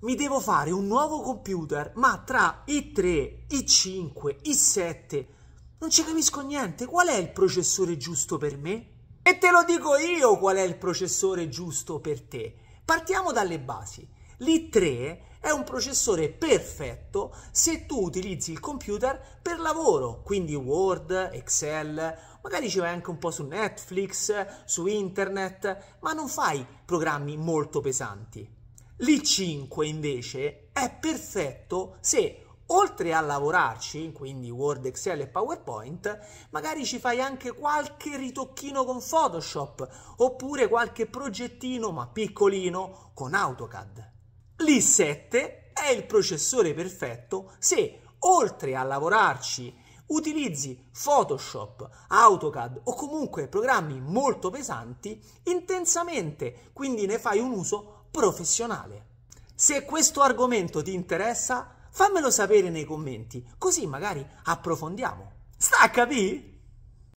mi devo fare un nuovo computer, ma tra i3, i5, i7 non ci capisco niente. Qual è il processore giusto per me? E te lo dico io qual è il processore giusto per te. Partiamo dalle basi. L'i3 è un processore perfetto se tu utilizzi il computer per lavoro, quindi Word, Excel, magari ci vai anche un po' su Netflix, su internet, ma non fai programmi molto pesanti. L'i5 invece è perfetto se oltre a lavorarci, quindi Word, Excel e PowerPoint, magari ci fai anche qualche ritocchino con Photoshop oppure qualche progettino ma piccolino con AutoCAD. L'i7 è il processore perfetto se oltre a lavorarci utilizzi Photoshop, AutoCAD o comunque programmi molto pesanti intensamente, quindi ne fai un uso professionale. Se questo argomento ti interessa, fammelo sapere nei commenti, così magari approfondiamo. Sta a capire?